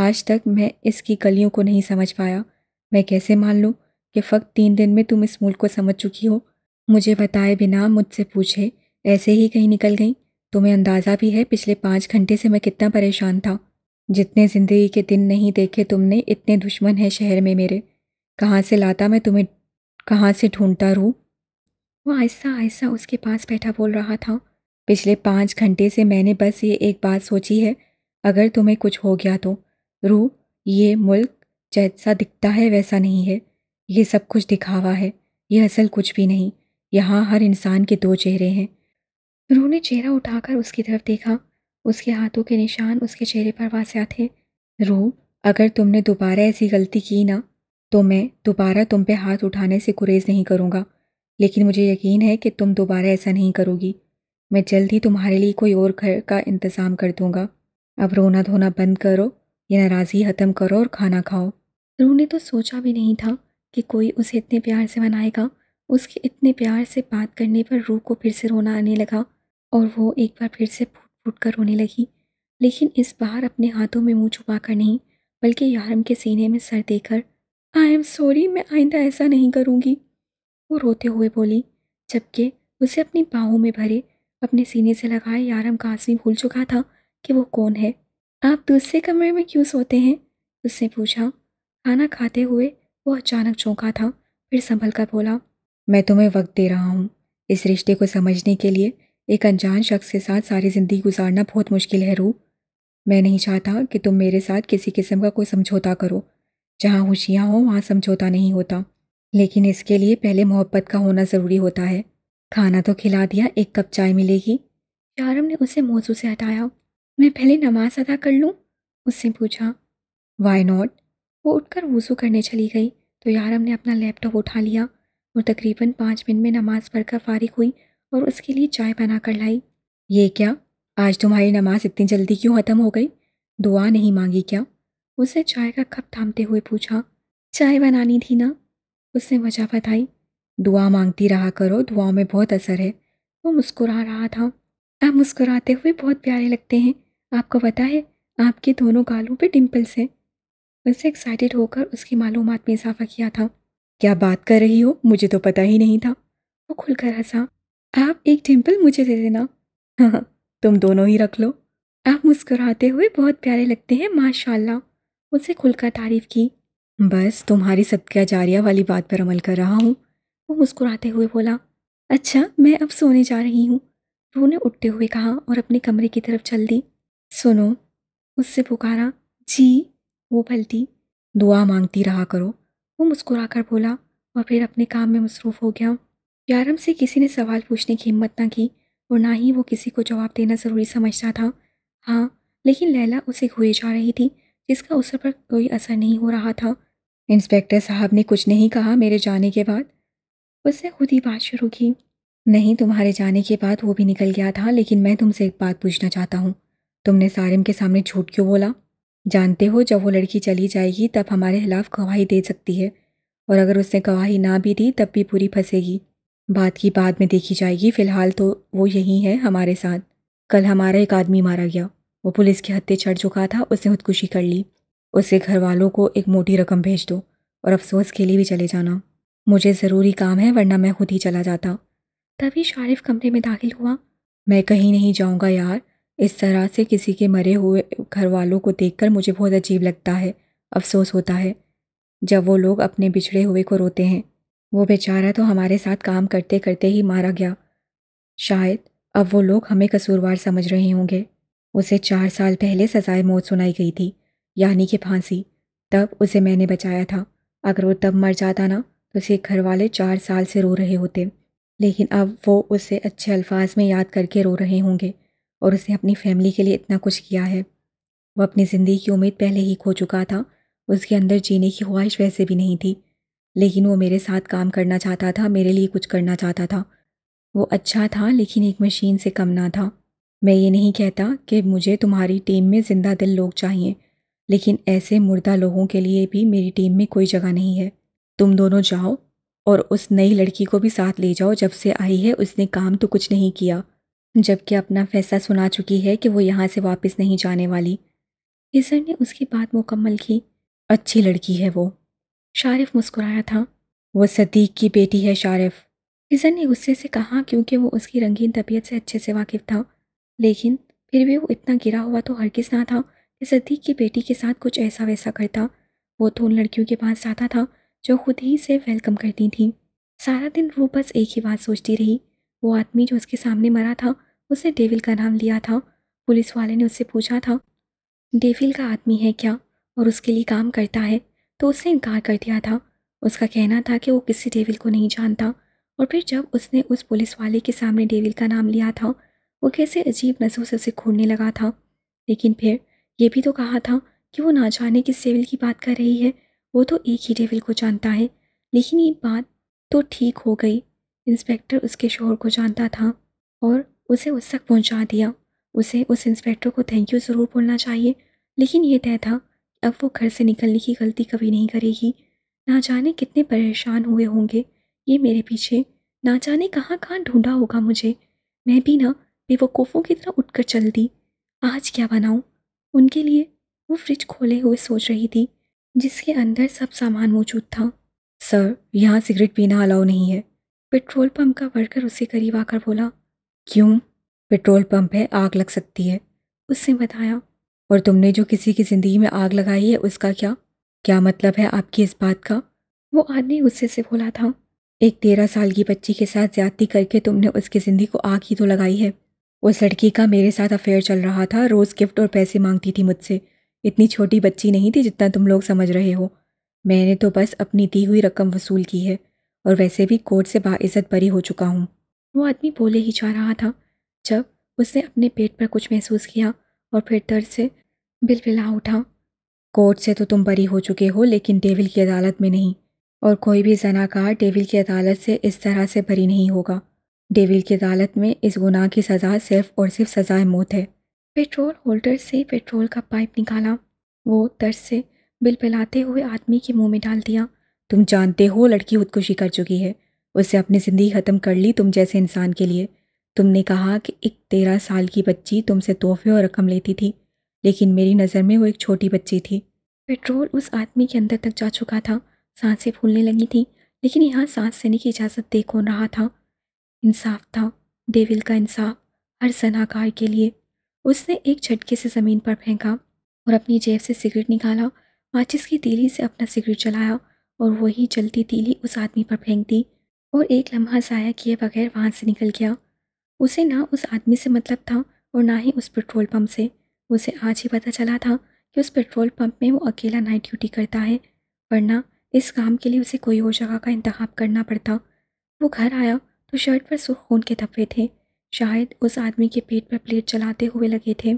आज तक मैं इसकी गलियों को नहीं समझ पाया मैं कैसे मान लूँ कि फ़क्त तीन दिन में तुम इस मुल्क को समझ चुकी हो मुझे बताए बिना मुझसे पूछे ऐसे ही कहीं निकल गई तुम्हें अंदाज़ा भी है पिछले पाँच घंटे से मैं कितना परेशान था जितने ज़िंदगी के दिन नहीं देखे तुमने इतने दुश्मन हैं शहर में मेरे कहाँ से लाता मैं तुम्हें कहाँ से ढूंढता रहूँ वो आहिस्ता आहिस्ता उसके पास बैठा बोल रहा था पिछले पाँच घंटे से मैंने बस ये एक बात सोची है अगर तुम्हें कुछ हो गया तो रू ये मुल्क जैसा दिखता है वैसा नहीं है ये सब कुछ दिखावा है ये असल कुछ भी नहीं यहाँ हर इंसान के दो चेहरे हैं रू ने चेहरा उठाकर उसकी तरफ देखा उसके हाथों के निशान उसके चेहरे पर वास्या थे रू अगर तुमने दोबारा ऐसी गलती की ना तो मैं दोबारा तुम पे हाथ उठाने से गुरेज नहीं करूँगा लेकिन मुझे यकीन है कि तुम दोबारा ऐसा नहीं करोगी मैं जल्द ही तुम्हारे लिए कोई और घर का इंतज़ाम कर दूँगा अब रोना धोना बंद करो ये नाराज़गी ख़त्म करो और खाना खाओ रू ने तो सोचा भी नहीं था कि कोई उसे इतने प्यार से मनाएगा उसके इतने प्यार से बात करने पर रू को फिर से रोना आने लगा और वो एक बार फिर से फूट फूट कर रोने लगी लेकिन इस बार अपने हाथों में मुँह छुपा कर नहीं बल्कि यारम के सीने में सर देकर आई एम सॉरी मैं आइंदा ऐसा नहीं करूँगी वो रोते हुए बोली जबकि उसे अपनी बाहों में भरे अपने सीने से लगाए यारम का भूल चुका था कि वो कौन है आप दूसरे कमरे में क्यों सोते हैं उसने पूछा खाना खाते हुए वो अचानक चौंका था फिर संभल कर बोला मैं तुम्हें वक्त दे रहा हूँ इस रिश्ते को समझने के लिए एक अनजान शख्स के साथ सारी ज़िंदगी गुजारना बहुत मुश्किल है रू मैं नहीं चाहता कि तुम मेरे साथ किसी किस्म का कोई समझौता करो जहाँ होशियाँ हो वहाँ समझौता नहीं होता लेकिन इसके लिए पहले मोहब्बत का होना ज़रूरी होता है खाना तो खिला दिया एक कप चाय मिलेगी शारम ने उसे मौजू से हटाया मैं पहले नमाज अदा कर लूँ उससे पूछा वाई नॉट वो उठकर वज़ू करने चली गई तो यारम ने अपना लैपटॉप उठा लिया और तकरीबन पाँच मिनट में नमाज़ पढ़कर फारिग हुई और उसके लिए चाय बना कर लाई ये क्या आज तुम्हारी नमाज इतनी जल्दी क्यों ख़त्म हो गई दुआ नहीं मांगी क्या उसे चाय का कप थामते हुए पूछा चाय बनानी थी ना उसने वजह बताई दुआ मांगती रहा करो दुआओं में बहुत असर है वो मुस्कुरा रहा था आप मुस्कुराते हुए बहुत प्यारे लगते हैं आपको पता है आपके दोनों गालों पे डिम्पल्स हैं उससे एक्साइटेड होकर उसकी मालूम में इजाफा किया था क्या बात कर रही हो मुझे तो पता ही नहीं था वो खुलकर हंसा आप एक डिम्पल मुझे दे देना हाँ, हाँ तुम दोनों ही रख लो आप मुस्कुराते हुए बहुत प्यारे लगते हैं माशाल्लाह उसे खुलकर तारीफ की बस तुम्हारी सदका जारिया वाली बात पर अमल कर रहा हूँ वो मुस्कुराते हुए बोला अच्छा मैं अब सोने जा रही हूँ रू ने उठते हुए कहा और अपने कमरे की तरफ चल दी सुनो उससे पुकारा जी वो पलटी दुआ मांगती रहा करो वो मुस्कुरा कर बोला और फिर अपने काम में मसरूफ़ हो गया यारम से किसी ने सवाल पूछने की हिम्मत ना की और ना ही वो किसी को जवाब देना ज़रूरी समझता था हाँ लेकिन लैला उसे घूरे जा रही थी जिसका उस पर कोई असर नहीं हो रहा था इंस्पेक्टर साहब ने कुछ नहीं कहा मेरे जाने के बाद उसने खुद ही बात शुरू की नहीं तुम्हारे जाने के बाद वो भी निकल गया था लेकिन मैं तुमसे एक बात पूछना चाहता हूँ तुमने सारिम के सामने झूठ क्यों बोला जानते हो जब वो लड़की चली जाएगी तब हमारे खिलाफ गवाही दे सकती है और अगर उसने गवाही ना भी दी तब भी पूरी फंसेगी बात की बाद में देखी जाएगी फ़िलहाल तो वो यहीं है हमारे साथ कल हमारा एक आदमी मारा गया वो पुलिस के हत्ते चढ़ चुका था उसने खुदकुशी कर ली उसे घर वालों को एक मोटी रकम भेज दो और अफसोस के लिए भी चले जाना मुझे ज़रूरी काम है वरना मैं खुद ही चला जाता तभी शारिफ कमरे में दाखिल हुआ मैं कहीं नहीं जाऊंगा यार इस तरह से किसी के मरे हुए घर वालों को देख मुझे बहुत अजीब लगता है अफसोस होता है जब वो लोग अपने बिछड़े हुए को रोते हैं वो बेचारा तो हमारे साथ काम करते करते ही मारा गया शायद अब वो लोग हमें कसूरवार समझ रहे होंगे उसे चार साल पहले सजाए मौत सुनाई गई थी यानी कि फांसी तब उसे मैंने बचाया था अगर वो तब मर जाता ना तो उसके घर वाले चार साल से रो रहे होते लेकिन अब वो उसे अच्छे अल्फाज में याद करके रो रहे होंगे और उसने अपनी फैमिली के लिए इतना कुछ किया है वह अपनी ज़िंदगी की उम्मीद पहले ही खो चुका था उसके अंदर जीने की ख्वाहिश वैसे भी नहीं थी लेकिन वो मेरे साथ काम करना चाहता था मेरे लिए कुछ करना चाहता था वो अच्छा था लेकिन एक मशीन से कम ना था मैं ये नहीं कहता कि मुझे तुम्हारी टीम में ज़िंदा दिल लोग चाहिए लेकिन ऐसे मुर्दा लोगों के लिए भी मेरी टीम में कोई जगह नहीं है तुम दोनों जाओ और उस नई लड़की को भी साथ ले जाओ जब से आई है उसने काम तो कुछ नहीं किया जबकि अपना फैसला सुना चुकी है कि वो यहाँ से वापस नहीं जाने वाली इसर ने उसकी बात मुकम्मल की अच्छी लड़की है वो शारिफ मुस्कुराया था वो सदीक की बेटी है शारिफ इसर ने गुस्से से कहा क्योंकि वो उसकी रंगीन तबीयत से अच्छे से वाकिफ था लेकिन फिर भी वो इतना गिरा हुआ तो किस ना था सदीक की बेटी के साथ कुछ ऐसा वैसा करता वो तो उन लड़कियों के पास जाता था जो खुद ही से वेलकम करती थी सारा दिन वो बस एक ही बात सोचती रही वो आदमी जो उसके सामने मरा था उसने डेविल का नाम लिया था पुलिस वाले ने उससे पूछा था डेविल का आदमी है क्या और उसके लिए काम करता है तो उसने इनकार कर दिया था उसका कहना था कि वो किसी डेविल को नहीं जानता और फिर जब उसने उस पुलिस वाले के सामने डेविल का नाम लिया था वो कैसे अजीब नज़रों से उसे घूरने लगा था लेकिन फिर ये भी तो कहा था कि वो ना जाने किस सेविल की बात कर रही है वो तो एक ही डेविल को जानता है लेकिन ये बात तो ठीक हो गई इंस्पेक्टर उसके शोहर को जानता था और उसे उस तक पहुंचा दिया उसे उस इंस्पेक्टर को थैंक यू ज़रूर बोलना चाहिए लेकिन ये तय था अब वो घर से निकलने की गलती कभी नहीं करेगी ना जाने कितने परेशान हुए होंगे ये मेरे पीछे ना जाने कहाँ कहाँ ढूंढा होगा मुझे मैं भी ना बेवकूफ़ों की तरह उठकर चल दी आज क्या बनाऊँ उनके लिए वो फ्रिज खोले हुए सोच रही थी जिसके अंदर सब सामान मौजूद था सर यहाँ सिगरेट पीना अलाउ नहीं है पेट्रोल पंप का वर्कर उसे करीब आकर बोला क्यों पेट्रोल पंप है आग लग सकती है उसने बताया और तुमने जो किसी की ज़िंदगी में आग लगाई है उसका क्या क्या मतलब है आपकी इस बात का वो आदमी गुस्से से बोला था एक तेरह साल की बच्ची के साथ ज्यादती करके तुमने उसकी ज़िंदगी को आग ही तो लगाई है उस लड़की का मेरे साथ अफेयर चल रहा था रोज़ गिफ्ट और पैसे मांगती थी मुझसे इतनी छोटी बच्ची नहीं थी जितना तुम लोग समझ रहे हो मैंने तो बस अपनी दी हुई रकम वसूल की है और वैसे भी कोर्ट से बाइज़्ज़त बरी हो चुका हूँ वो आदमी बोले ही जा रहा था जब उसने अपने पेट पर कुछ महसूस किया और फिर दर्द से बिलबिला उठा कोर्ट से तो तुम बरी हो चुके हो लेकिन डेविल की अदालत में नहीं और कोई भी जनाकार डेविल की अदालत से इस तरह से बरी नहीं होगा डेविल की अदालत में इस गुनाह की सज़ा सिर्फ और सिर्फ सज़ाए मौत है पेट्रोल होल्डर से पेट्रोल का पाइप निकाला वो तरस से बिल पिलाते हुए आदमी के मुंह में डाल दिया तुम जानते हो लड़की खुदकुशी कर चुकी है उसे अपनी ज़िंदगी ख़त्म कर ली तुम जैसे इंसान के लिए तुमने कहा कि एक तेरह साल की बच्ची तुमसे तोहफे और रकम लेती थी लेकिन मेरी नज़र में वो एक छोटी बच्ची थी पेट्रोल उस आदमी के अंदर तक जा चुका था सांसें फूलने लगी थी लेकिन यहाँ सांस लेने की इजाज़त दे कौन रहा था इंसाफ था डेविल का इंसाफ हर सनाकार के लिए उसने एक झटके से ज़मीन पर फेंका और अपनी जेब से सिगरेट निकाला माचिस की तीली से अपना सिगरेट चलाया और वही जलती तीली उस आदमी पर फेंक दी और एक लम्हा ज़ाया किए बगैर वहाँ से निकल गया उसे ना उस आदमी से मतलब था और ना ही उस पेट्रोल पम्प से उसे आज ही पता चला था कि उस पेट्रोल पम्प में वो अकेला नाइट ड्यूटी करता है वरना इस काम के लिए उसे कोई और जगह का इंतखब करना पड़ता वो घर आया तो शर्ट पर सुख खून के धब्बे थे शायद उस आदमी के पेट पर प्लेट चलाते हुए लगे थे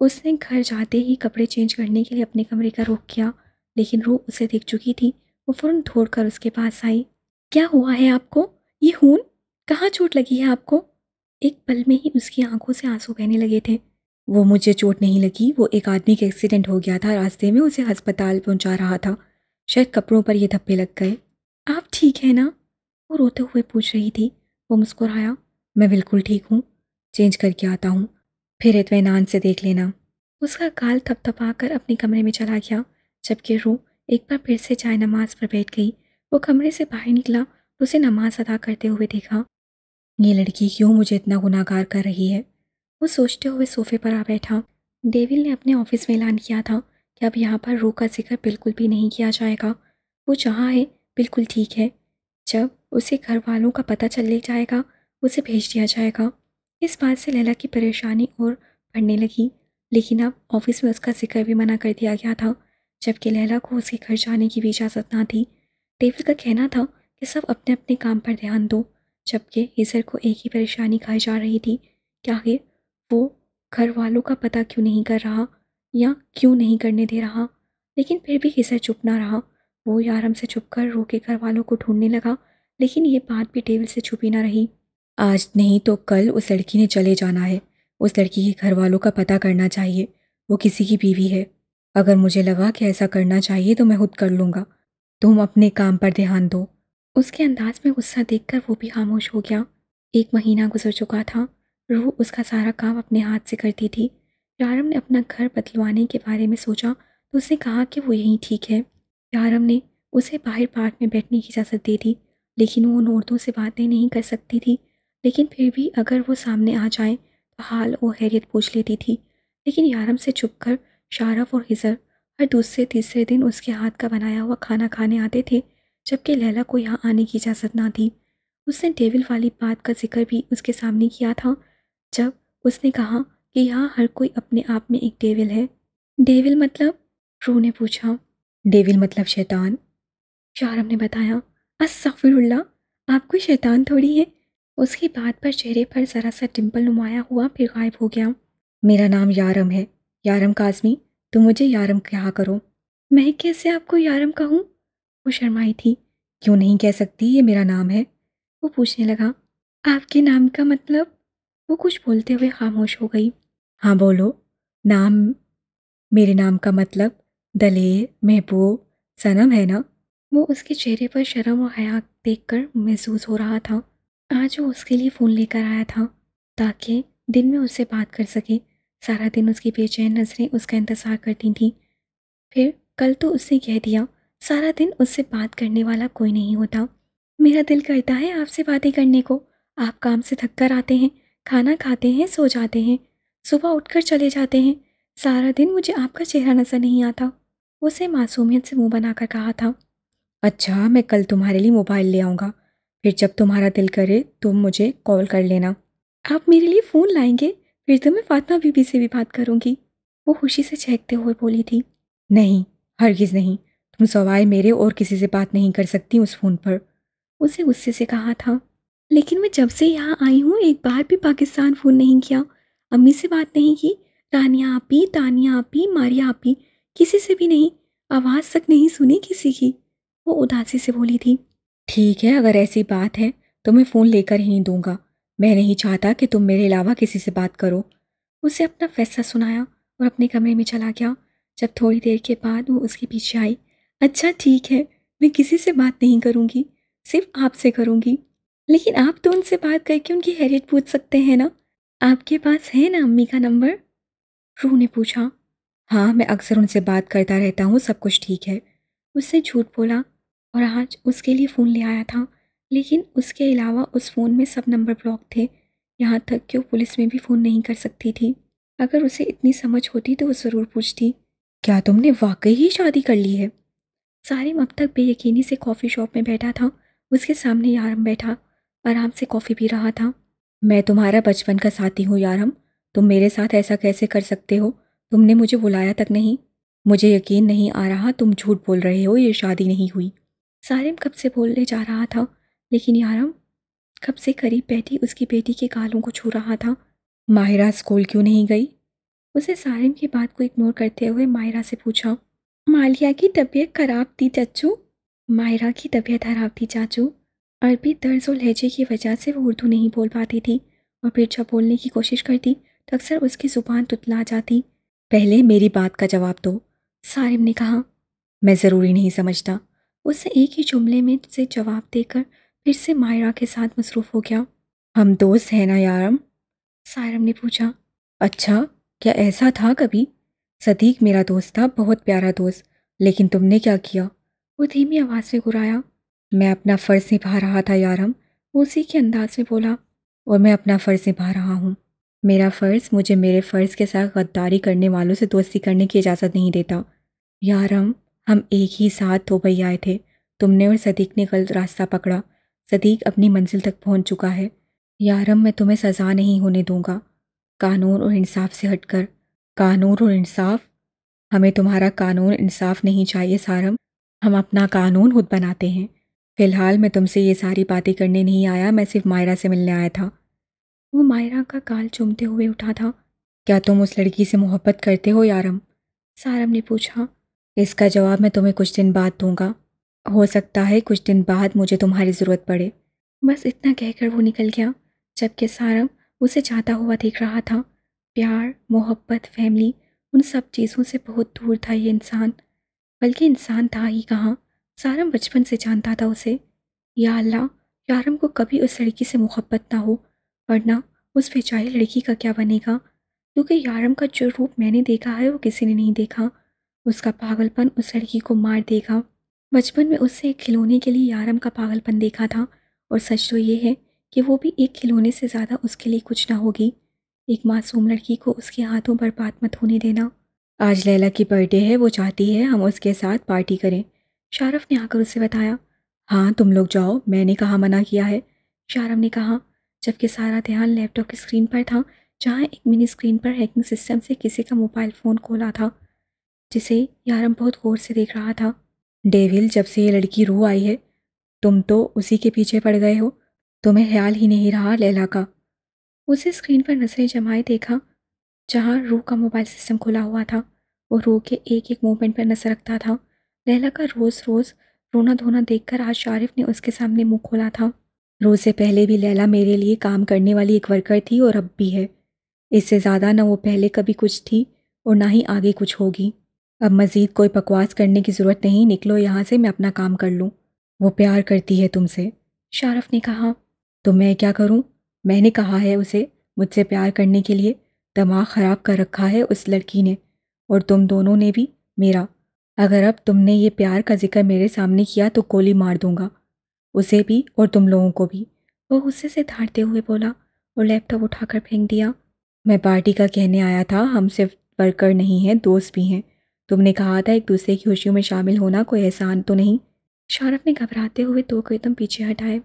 उसने घर जाते ही कपड़े चेंज करने के लिए अपने कमरे का रुख किया लेकिन रूह उसे दिख चुकी थी वो फ़ौरन दौड़ कर उसके पास आई क्या हुआ है आपको ये खून कहाँ चोट लगी है आपको एक पल में ही उसकी आंखों से आंसू बहने लगे थे वो मुझे चोट नहीं लगी वो एक आदमी का एक्सीडेंट हो गया था रास्ते में उसे अस्पताल पहुंचा रहा था शायद कपड़ों पर ये धब्बे लग गए आप ठीक है ना वो रोते हुए पूछ रही थी वो मुस्कुराया मैं बिल्कुल ठीक हूँ चेंज करके आता हूँ फिर इतमान से देख लेना उसका गाल थपथपा कर अपने कमरे में चला गया जबकि रू एक बार फिर से चाय नमाज पर बैठ गई वो कमरे से बाहर निकला उसे नमाज अदा करते हुए देखा ये लड़की क्यों मुझे इतना गुनागार कर रही है वो सोचते हुए सोफे पर आ बैठा डेविल ने अपने ऑफिस में ऐलान किया था कि अब यहाँ पर रू का जिक्र बिल्कुल भी नहीं किया जाएगा वो जहाँ है बिल्कुल ठीक है जब उसे घर वालों का पता चल जाएगा उसे भेज दिया जाएगा इस बात से लैला की परेशानी और बढ़ने लगी लेकिन अब ऑफिस में उसका जिक्र भी मना कर दिया गया था जबकि लैला को उसके घर जाने की भी इजाज़त ना थी डेविड का कहना था कि सब अपने अपने काम पर ध्यान दो जबकि इजर को एक ही परेशानी खाई जा रही थी कि है वो घर वालों का पता क्यों नहीं कर रहा या क्यों नहीं करने दे रहा लेकिन फिर भी हिजर चुप ना रहा वो आराम से चुप कर रो के घर वालों को ढूंढने लगा लेकिन ये बात भी टेबल से छुपी ना रही आज नहीं तो कल उस लड़की ने चले जाना है उस लड़की के घर वालों का पता करना चाहिए वो किसी की बीवी है अगर मुझे लगा कि ऐसा करना चाहिए तो मैं खुद कर लूँगा तुम अपने काम पर ध्यान दो उसके अंदाज में गुस्सा देखकर वो भी खामोश हो गया एक महीना गुजर चुका था रूह उसका सारा काम अपने हाथ से करती थी यारम ने अपना घर बदलवाने के बारे में सोचा तो उसने कहा कि वो यहीं ठीक है यारम ने उसे बाहर पार्क में बैठने की इजाज़त दे दी लेकिन वो उन औरतों से बातें नहीं कर सकती थी लेकिन फिर भी अगर वो सामने आ जाए तो हाल और हैरियत पूछ लेती थी लेकिन यारम से छुप कर शारफ और हिजर हर दूसरे तीसरे दिन उसके हाथ का बनाया हुआ खाना खाने आते थे जबकि लैला को यहाँ आने की इजाज़त ना थी उसने टेबल वाली बात का जिक्र भी उसके सामने किया था जब उसने कहा कि यहाँ हर कोई अपने आप में एक टेबल है डेविल मतलब रू ने पूछा डेविल मतलब शैतान शारम ने बताया अस्सफ़िरुल्लाह आप कोई शैतान थोड़ी है उसकी बात पर चेहरे पर ज़रा सा डिम्पल नुमाया हुआ फिर गायब हो गया मेरा नाम यारम है यारम काजमी तुम मुझे यारम कहा करो मैं कैसे आपको यारम कहूँ वो शर्माई थी क्यों नहीं कह सकती ये मेरा नाम है वो पूछने लगा आपके नाम का मतलब वो कुछ बोलते हुए खामोश हो गई हाँ बोलो नाम मेरे नाम का मतलब दलेर महबूब सनम है ना वो उसके चेहरे पर शर्म और हया देख महसूस हो रहा था आज वो उसके लिए फ़ोन लेकर आया था ताकि दिन में उससे बात कर सके सारा दिन उसकी बेचैन नज़रें उसका इंतज़ार करती थीं फिर कल तो उसने कह दिया सारा दिन उससे बात करने वाला कोई नहीं होता मेरा दिल करता है आपसे बातें करने को आप काम से थक कर आते हैं खाना खाते हैं सो जाते हैं सुबह उठकर चले जाते हैं सारा दिन मुझे आपका चेहरा नज़र नहीं आता उसे मासूमियत से मुंह बनाकर कहा था अच्छा मैं कल तुम्हारे लिए मोबाइल ले आऊँगा फिर जब तुम्हारा दिल करे तुम मुझे कॉल कर लेना आप मेरे लिए फ़ोन लाएंगे फिर तो मैं फातिमा बीबी से भी बात करूँगी वो खुशी से चहकते हुए बोली थी नहीं हरगिज़ नहीं तुम सवाए मेरे और किसी से बात नहीं कर सकती उस फ़ोन पर उसे गुस्से से कहा था लेकिन मैं जब से यहाँ आई हूँ एक बार भी पाकिस्तान फ़ोन नहीं किया अम्मी से बात नहीं की रानिया आपी तानिया आपी मारिया आपी किसी से भी नहीं आवाज़ तक नहीं सुनी किसी की वो उदासी से बोली थी ठीक है अगर ऐसी बात है तो मैं फ़ोन लेकर ही नहीं दूंगा मैं नहीं चाहता कि तुम मेरे अलावा किसी से बात करो उसे अपना फैसला सुनाया और अपने कमरे में चला गया जब थोड़ी देर के बाद वो उसके पीछे आई अच्छा ठीक है मैं किसी से बात नहीं करूँगी सिर्फ आपसे करूँगी लेकिन आप तो उनसे बात करके उनकी हैरियत पूछ सकते हैं ना आपके पास है ना अम्मी का नंबर रूह ने पूछा हाँ मैं अक्सर उनसे बात करता रहता हूँ सब कुछ ठीक है उससे झूठ बोला और आज उसके लिए फ़ोन ले आया था लेकिन उसके अलावा उस फ़ोन में सब नंबर ब्लॉक थे यहाँ तक कि वो पुलिस में भी फ़ोन नहीं कर सकती थी अगर उसे इतनी समझ होती तो वो ज़रूर पूछती क्या तुमने वाकई ही शादी कर ली है सारिम अब तक बेयकीनी से कॉफ़ी शॉप में बैठा था उसके सामने यारम बैठा आराम से कॉफ़ी पी रहा था मैं तुम्हारा बचपन का साथी हूँ यारम तुम मेरे साथ ऐसा कैसे कर सकते हो तुमने मुझे बुलाया तक नहीं मुझे यकीन नहीं आ रहा तुम झूठ बोल रहे हो ये शादी नहीं हुई सारिम कब से बोलने जा रहा था लेकिन यारम कब से करीब बैठी उसकी बेटी के गालों को छू रहा था माहिरा स्कूल क्यों नहीं गई उसे सारिम की बात को इग्नोर करते हुए माहिरा से पूछा मालिया की तबीयत खराब थी चाचू मायरा की तबीयत खराब थी चाचू अरबी दर्ज और लहजे की वजह से वो उर्दू नहीं बोल पाती थी और फिर जब बोलने की कोशिश करती तो अक्सर उसकी ज़ुबान तुतला जाती पहले मेरी बात का जवाब दो सारिम ने कहा मैं ज़रूरी नहीं समझता उसने एक ही जुमले में से जवाब देकर फिर से मायरा के साथ मसरूफ़ हो गया हम दोस्त हैं ना यारम सायरम ने पूछा अच्छा क्या ऐसा था कभी सदीक मेरा दोस्त था बहुत प्यारा दोस्त लेकिन तुमने क्या किया वो धीमी आवाज़ में घुराया मैं अपना फ़र्ज़ निभा रहा था यारम उसी के अंदाज में बोला और मैं अपना फ़र्ज़ निभा रहा हूँ मेरा फ़र्ज़ मुझे मेरे फ़र्ज़ के साथ गद्दारी करने वालों से दोस्ती करने की इजाज़त नहीं देता यारम हम एक ही साथ दुबई आए थे तुमने और सदीक ने गलत रास्ता पकड़ा सदीक अपनी मंजिल तक पहुंच चुका है यारम मैं तुम्हें सज़ा नहीं होने दूंगा कानून और इंसाफ से हटकर कानून और इंसाफ हमें तुम्हारा कानून इंसाफ नहीं चाहिए सारम हम अपना कानून खुद बनाते हैं फ़िलहाल मैं तुमसे ये सारी बातें करने नहीं आया मैं सिर्फ मायरा से मिलने आया था वो मायरा का काल चूमते हुए उठा था क्या तुम उस लड़की से मोहब्बत करते हो यारम सारम ने पूछा इसका जवाब मैं तुम्हें कुछ दिन बाद दूंगा हो सकता है कुछ दिन बाद मुझे तुम्हारी ज़रूरत पड़े बस इतना कहकर वो निकल गया जबकि सारम उसे चाहता हुआ देख रहा था प्यार मोहब्बत फैमिली उन सब चीज़ों से बहुत दूर था ये इंसान बल्कि इंसान था ही कहाँ सारम बचपन से जानता था उसे या अल्लाह यारम को कभी उस लड़की से मुहब्बत ना हो वरना उस बेचारी लड़की का क्या बनेगा क्योंकि यारम का जो रूप मैंने देखा है वो किसी ने नहीं देखा उसका पागलपन उस लड़की को मार देगा बचपन में उससे एक खिलौने के लिए यारम का पागलपन देखा था और सच तो ये है कि वो भी एक खिलौने से ज़्यादा उसके लिए कुछ ना होगी एक मासूम लड़की को उसके हाथों पर बात मत होने देना आज लैला की बर्थडे है वो चाहती है हम उसके साथ पार्टी करें शारफ ने आकर उसे बताया हाँ तुम लोग जाओ मैंने कहा मना किया है शारफ ने कहा जबकि सारा ध्यान लैपटॉप की स्क्रीन पर था जहाँ एक मिनी स्क्रीन पर हैकिंग सिस्टम से किसी का मोबाइल फ़ोन खोला था जिसे यारम बहुत गौर से देख रहा था डेविल जब से ये लड़की रू आई है तुम तो उसी के पीछे पड़ गए हो तुम्हें ख्याल ही नहीं रहा लैला का उसे स्क्रीन पर नजरें जमाए देखा जहाँ रू का मोबाइल सिस्टम खुला हुआ था वो रू के एक एक मूवमेंट पर नजर रखता था लैला का रोज़ रोज़ रोना धोना देखकर आज शारिफ ने उसके सामने मुंह खोला था रोज़ से पहले भी लैला मेरे लिए काम करने वाली एक वर्कर थी और अब भी है इससे ज़्यादा ना वो पहले कभी कुछ थी और ना ही आगे कुछ होगी अब मज़ीद कोई बकवास करने की ज़रूरत नहीं निकलो यहाँ से मैं अपना काम कर लूँ वो प्यार करती है तुमसे शारफ ने कहा तो मैं क्या करूँ मैंने कहा है उसे मुझसे प्यार करने के लिए दिमाग ख़राब कर रखा है उस लड़की ने और तुम दोनों ने भी मेरा अगर अब तुमने ये प्यार का जिक्र मेरे सामने किया तो गोली मार दूंगा उसे भी और तुम लोगों को भी वो गुस्से से धाड़ते हुए बोला और लैपटॉप उठाकर फेंक दिया मैं पार्टी का कहने आया था हम सिर्फ वर्कर नहीं हैं दोस्त भी हैं तुमने कहा था एक दूसरे की खुशियों में शामिल होना कोई एहसान तो नहीं शारफ ने घबराते हुए दो कदम पीछे हटाए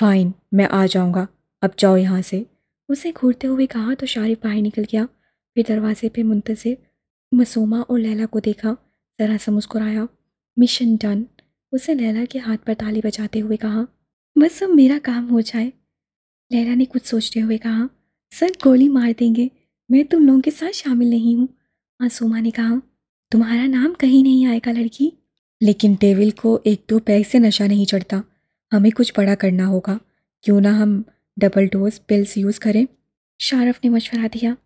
फ़ाइन मैं आ जाऊँगा अब जाओ यहाँ से उसे घूरते हुए कहा तो शारिफ बाहर निकल गया फिर दरवाजे पे मुंतजर मसूमा और लैला को देखा ज़रा सा मुस्कुराया मिशन डन उसे लैला के हाथ पर ताली बजाते हुए कहा बस अब मेरा काम हो जाए लैला ने कुछ सोचते हुए कहा सर गोली मार देंगे मैं तुम लोगों के साथ शामिल नहीं हूँ मासूमा ने कहा तुम्हारा नाम कहीं नहीं आएगा लड़की लेकिन टेविल को एक दो पैग से नशा नहीं चढ़ता हमें कुछ बड़ा करना होगा क्यों ना हम डबल डोज पिल्स यूज़ करें शारफ ने मशवरा दिया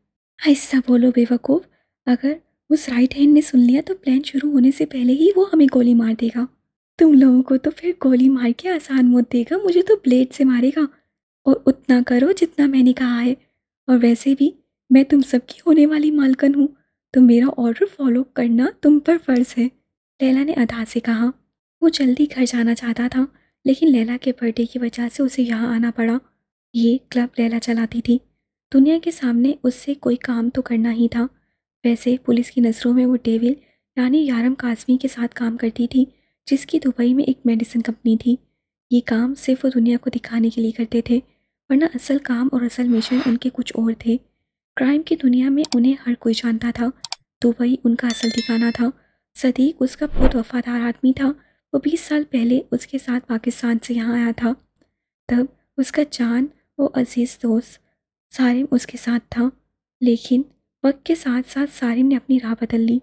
ऐसा बोलो बेवकूफ़ अगर उस राइट हैंड ने सुन लिया तो प्लान शुरू होने से पहले ही वो हमें गोली मार देगा तुम लोगों को तो फिर गोली मार के आसान मौत देगा मुझे तो ब्लेड से मारेगा और उतना करो जितना मैंने कहा है और वैसे भी मैं तुम सबकी होने वाली मालकन हूँ तो मेरा ऑर्डर फॉलो करना तुम पर फ़र्ज़ है लैला ने अदा से कहा वो जल्दी घर जाना चाहता था लेकिन लैला के बर्थडे की वजह से उसे यहाँ आना पड़ा ये क्लब लैला चलाती थी दुनिया के सामने उससे कोई काम तो करना ही था वैसे पुलिस की नज़रों में वो डेविल यानी यारम काजमी के साथ काम करती थी जिसकी दुबई में एक मेडिसिन कंपनी थी ये काम सिर्फ वो दुनिया को दिखाने के लिए करते थे वरना असल काम और असल मिशन उनके कुछ और थे क्राइम की दुनिया में उन्हें हर कोई जानता था दुबई तो उनका असल ठिकाना था सदीक उसका बहुत वफादार आदमी था वो बीस साल पहले उसके साथ पाकिस्तान से यहाँ आया था तब उसका जान वो अजीज़ दोस्त सारिम उसके साथ था लेकिन वक्त के साथ साथ सारिम ने अपनी राह बदल ली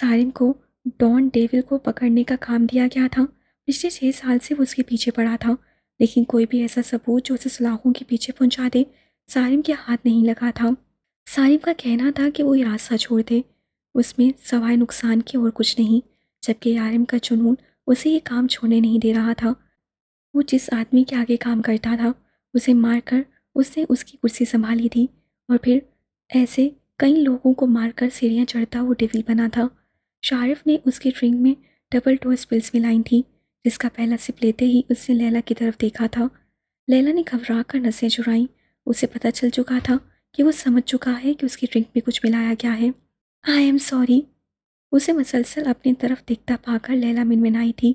सारिम को डॉन डेविल को पकड़ने का काम दिया गया था पिछले छः साल से वो उसके पीछे पड़ा था लेकिन कोई भी ऐसा सबूत जो उसे सलाखों के पीछे पहुंचा दे सारिम के हाथ नहीं लगा था साहिब का कहना था कि वो ये रास्ता छोड़ दे उसमें सवाए नुकसान के और कुछ नहीं जबकि यारिम का जुनून उसे ये काम छोड़ने नहीं दे रहा था वो जिस आदमी के आगे काम करता था उसे मारकर उसने उसकी कुर्सी संभाली थी और फिर ऐसे कई लोगों को मारकर सीढ़ियाँ चढ़ता वो डिविल बना था शारिफ ने उसकी ड्रिंक में डबल टोर्स पिल्स मिलाई थी जिसका पहला सिप लेते ही उसने लैला की तरफ देखा था लैला ने घबरा कर नसें चुराई उसे पता चल चुका था कि वो समझ चुका है कि उसकी ड्रिंक में कुछ मिलाया गया है आई एम सॉरी उसे मसलसल अपनी तरफ देखता पाकर लैला मिनमिनाई थी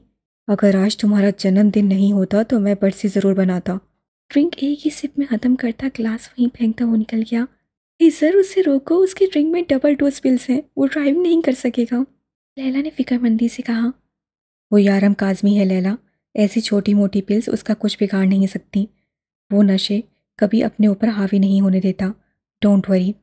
अगर आज तुम्हारा जन्मदिन नहीं होता तो मैं बर्सी ज़रूर बनाता ड्रिंक एक ही सिप में ख़त्म करता ग्लास वहीं फेंकता हुआ निकल गया इज़र उसे रोको उसकी ड्रिंक में डबल डोज पिल्स हैं वो ड्राइव नहीं कर सकेगा लैला ने फिक्रमंदी से कहा वो यारम काजमी है लैला ऐसी छोटी मोटी पिल्स उसका कुछ बिगाड़ नहीं सकती वो नशे कभी अपने ऊपर हावी नहीं होने देता Don't worry,